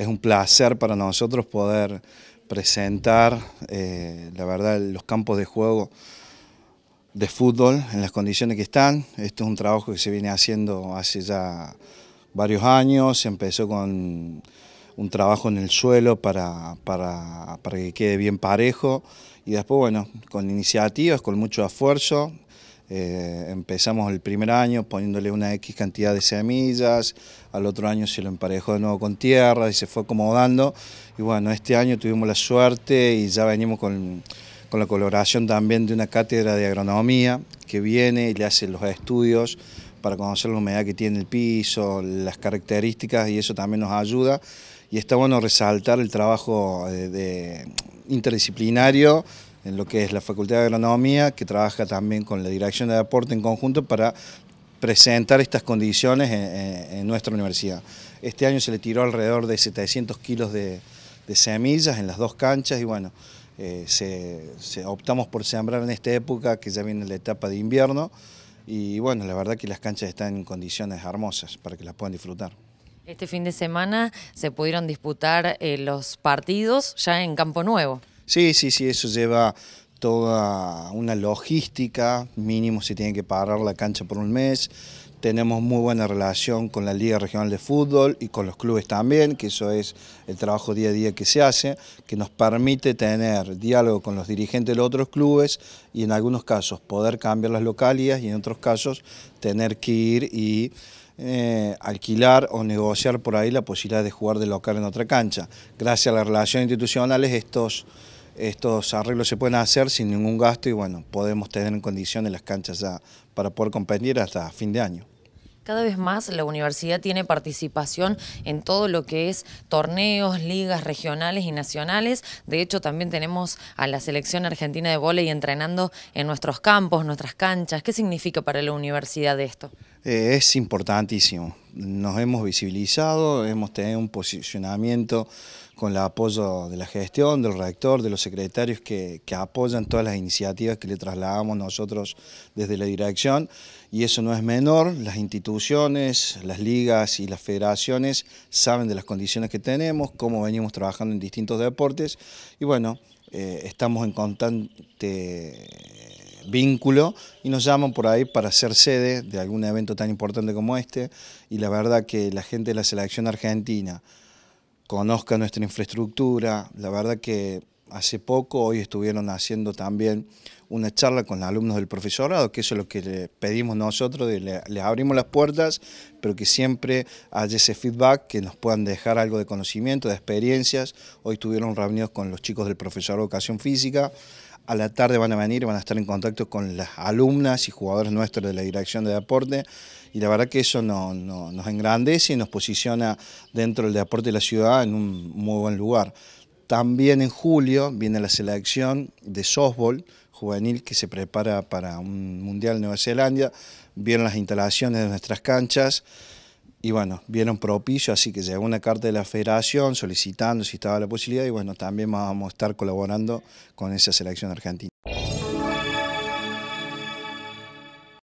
es un placer para nosotros poder presentar, eh, la verdad, los campos de juego de fútbol en las condiciones que están. Esto es un trabajo que se viene haciendo hace ya varios años, se empezó con un trabajo en el suelo para, para, para que quede bien parejo y después, bueno, con iniciativas, con mucho esfuerzo, eh, empezamos el primer año poniéndole una X cantidad de semillas, al otro año se lo emparejó de nuevo con tierra y se fue acomodando. Y bueno, este año tuvimos la suerte y ya venimos con, con la colaboración también de una cátedra de agronomía que viene y le hace los estudios para conocer la humedad que tiene el piso, las características y eso también nos ayuda. Y está bueno resaltar el trabajo eh, interdisciplinario en lo que es la Facultad de Agronomía, que trabaja también con la Dirección de Deporte en conjunto para presentar estas condiciones en, nuestra universidad. Este año se le tiró alrededor de 700 kilos de, semillas en las dos canchas y bueno, eh, se, optamos por sembrar en esta época que ya viene la etapa de invierno y bueno, la verdad que las canchas están en condiciones hermosas para que las puedan disfrutar. Este fin de semana se pudieron disputar eh, los partidos ya en Campo Nuevo. Sí, sí, sí, eso lleva toda una logística, mínimo se tiene que parar la cancha por un mes, tenemos muy buena relación con la Liga Regional de Fútbol y con los clubes también, que eso es el trabajo día a día que se hace, que nos permite tener diálogo con los dirigentes de otros clubes y en algunos casos poder cambiar las localidades y en otros casos tener que ir y eh, alquilar o negociar por ahí la posibilidad de jugar de local en otra cancha. Gracias a las relaciones institucionales estos estos arreglos se pueden hacer sin ningún gasto y bueno, podemos tener en condiciones las canchas ya para poder competir hasta fin de año. Cada vez más la universidad tiene participación en todo lo que es torneos, ligas regionales y nacionales. De hecho, también tenemos a la selección argentina de vóley entrenando en nuestros campos, nuestras canchas. ¿Qué significa para la universidad esto? Eh, es importantísimo nos hemos visibilizado, hemos tenido un posicionamiento con el apoyo de la gestión, del rector, de los secretarios que, apoyan todas las iniciativas que le trasladamos nosotros desde la dirección. Y eso no es menor, las instituciones, las ligas y las federaciones saben de las condiciones que tenemos, cómo venimos trabajando en distintos deportes. Y bueno, eh, estamos en constante vínculo y nos llaman por ahí para ser sede de algún evento tan importante como este y la verdad que la gente de la selección argentina conozca nuestra infraestructura, la verdad que hace poco, hoy estuvieron haciendo también una charla con los alumnos del profesorado, que eso es lo que le pedimos nosotros, le, les abrimos las puertas, pero que siempre haya ese feedback, que nos puedan dejar algo de conocimiento, de experiencias. Hoy estuvieron reunidos con los chicos del profesorado de educación física, a la tarde van a venir, van a estar en contacto con las alumnas y jugadores nuestros de la Dirección de Deporte y la verdad que eso nos engrandece y nos posiciona dentro del deporte de la ciudad en un muy buen lugar. También en julio viene la selección de softball juvenil que se prepara para un Mundial en Nueva Zelanda, Vieron las instalaciones de nuestras canchas y bueno, vieron propicio, así que llegó una carta de la federación solicitando si estaba la posibilidad y bueno, también vamos a estar colaborando con esa selección argentina.